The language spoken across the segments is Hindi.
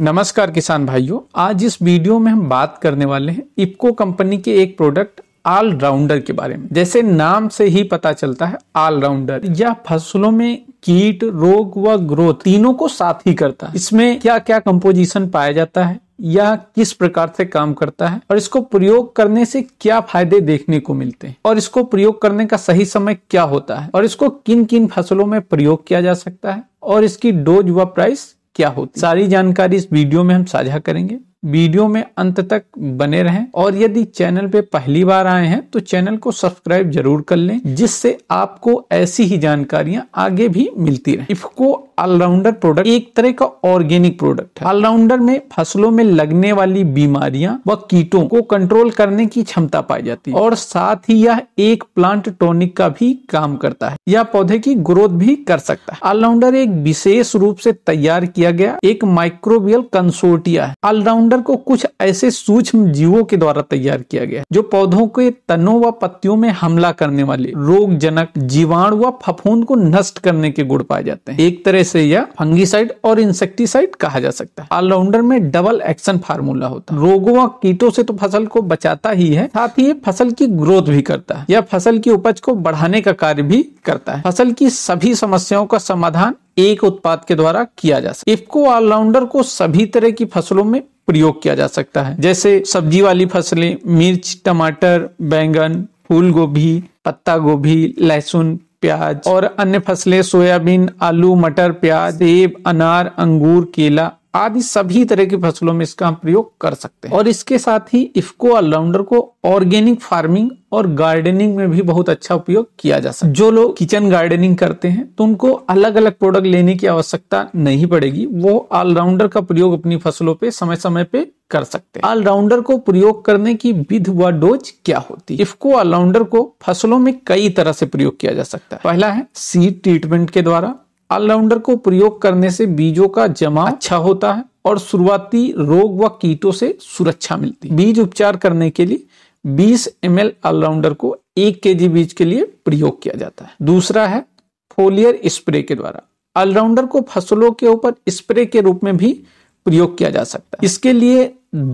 नमस्कार किसान भाइयों आज इस वीडियो में हम बात करने वाले हैं इपको कंपनी के एक प्रोडक्ट ऑलराउंडर के बारे में जैसे नाम से ही पता चलता है ऑलराउंडर यह फसलों में कीट रोग व ग्रोथ तीनों को साथ ही करता है इसमें क्या क्या कंपोजिशन पाया जाता है यह किस प्रकार से काम करता है और इसको प्रयोग करने से क्या फायदे देखने को मिलते हैं और इसको प्रयोग करने का सही समय क्या होता है और इसको किन किन फसलों में प्रयोग किया जा सकता है और इसकी डोज व प्राइस क्या होती सारी जानकारी इस वीडियो में हम साझा करेंगे वीडियो में अंत तक बने रहें और यदि चैनल पे पहली बार आए हैं तो चैनल को सब्सक्राइब जरूर कर लें जिससे आपको ऐसी ही जानकारियां आगे भी मिलती रहे इफको ऑलराउंडर प्रोडक्ट एक तरह का ऑर्गेनिक प्रोडक्ट है ऑलराउंडर में फसलों में लगने वाली बीमारियां व कीटों को कंट्रोल करने की क्षमता पाई जाती है और साथ ही यह एक प्लांट टॉनिक का भी काम करता है यह पौधे की ग्रोथ भी कर सकता है ऑलराउंडर एक विशेष रूप से तैयार किया गया एक माइक्रोबियल कंसोर्टिया है ऑलराउंडर बाउंडर को कुछ ऐसे सूक्ष्म जीवों के द्वारा तैयार किया गया जो पौधों के तनों व पत्तियों में हमला करने वाले रोग जनक जीवाणु व फफूंद को नष्ट करने के गुण पाए जाते हैं एक तरह से यह फंगीसाइड और इंसेक्टिसाइड कहा जा सकता है ऑलराउंडर में डबल एक्शन फार्मूला होता है रोगों व कीटों से तो फसल को बचाता ही है साथ ही ये फसल की ग्रोथ भी करता है यह फसल की उपज को बढ़ाने का कार्य भी करता है फसल की सभी समस्याओं का समाधान एक उत्पाद के द्वारा किया जा सकता इफको ऑलराउंडर को सभी तरह की फसलों में प्रयोग किया जा सकता है जैसे सब्जी वाली फसलें मिर्च टमाटर बैंगन फूल गोभी पत्ता गोभी लहसुन प्याज और अन्य फसलें सोयाबीन आलू मटर प्याज सेब अनार अंगूर केला आदि सभी तरह की फसलों में इसका प्रयोग कर सकते हैं और इसके साथ ही इफ्को ऑलराउंडर को ऑर्गेनिक फार्मिंग और गार्डनिंग में भी बहुत अच्छा उपयोग किया जा सकता है जो लोग किचन गार्डनिंग करते हैं तो उनको अलग अलग प्रोडक्ट लेने की आवश्यकता नहीं पड़ेगी वो ऑलराउंडर का प्रयोग अपनी फसलों पे समय समय पे कर सकते हैं ऑलराउंडर को प्रयोग करने की विध व डोज क्या होती है इफको ऑलराउंडर को फसलों में कई तरह से प्रयोग किया जा सकता है पहला है सीड ट्रीटमेंट के द्वारा ऑलराउंडर को प्रयोग करने से बीजों का जमा अच्छा होता है और शुरुआती रोग व कीटों से सुरक्षा मिलती है बीज उपचार करने के लिए 20 एम एल ऑलराउंडर को एक के जी बीज के लिए प्रयोग किया जाता है दूसरा है फोलियर स्प्रे के द्वारा ऑलराउंडर को फसलों के ऊपर स्प्रे के रूप में भी प्रयोग किया जा सकता है इसके लिए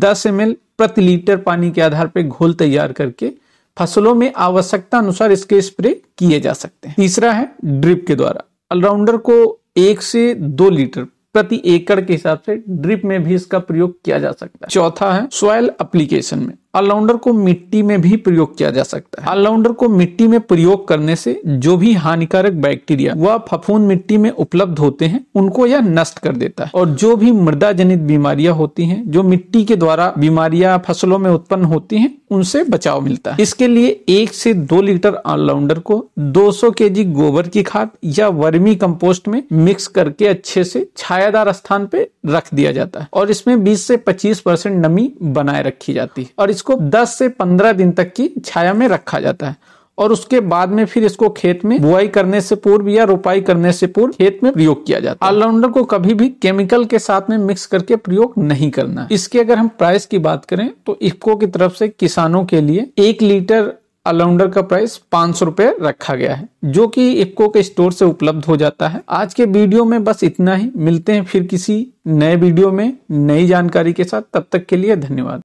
10 एम प्रति लीटर पानी के आधार पर घोल तैयार करके फसलों में आवश्यकता अनुसार इसके स्प्रे किए जा सकते हैं तीसरा है ड्रिप के द्वारा ऑलराउंडर को एक से दो लीटर प्रति एकड़ के हिसाब से ड्रिप में भी इसका प्रयोग किया जा सकता है चौथा है सॉयल अप्लीकेशन में ऑलराउंडर को मिट्टी में भी प्रयोग किया जा सकता है ऑलराउंडर को मिट्टी में प्रयोग करने से जो भी हानिकारक बैक्टीरिया वह फफूंद मिट्टी में उपलब्ध होते हैं उनको यह नष्ट कर देता है और जो भी मृदा जनित बीमारियां होती हैं जो मिट्टी के द्वारा बीमारियां फसलों में उत्पन्न होती हैं उनसे बचाव मिलता है इसके लिए एक से दो लीटर ऑलराउंडर को 200 जी गोबर की खाद या वर्मी कंपोस्ट में मिक्स करके अच्छे से छायादार स्थान पे रख दिया जाता है और इसमें 20 से 25 परसेंट नमी बनाए रखी जाती है और इस इसको 10 से 15 दिन तक की छाया में रखा जाता है और उसके बाद में फिर इसको खेत में बुआई करने से पूर्व या रोपाई करने से पूर्व खेत में प्रयोग किया जाता है ऑलराउंडर को कभी भी केमिकल के साथ में मिक्स करके प्रयोग नहीं करना इसके अगर हम प्राइस की बात करें तो इफको की तरफ से किसानों के लिए एक लीटर अलाउंडर का प्राइस पांच सौ रूपए रखा गया है जो कि इक्को के स्टोर से उपलब्ध हो जाता है आज के वीडियो में बस इतना ही मिलते हैं फिर किसी नए वीडियो में नई जानकारी के साथ तब तक के लिए धन्यवाद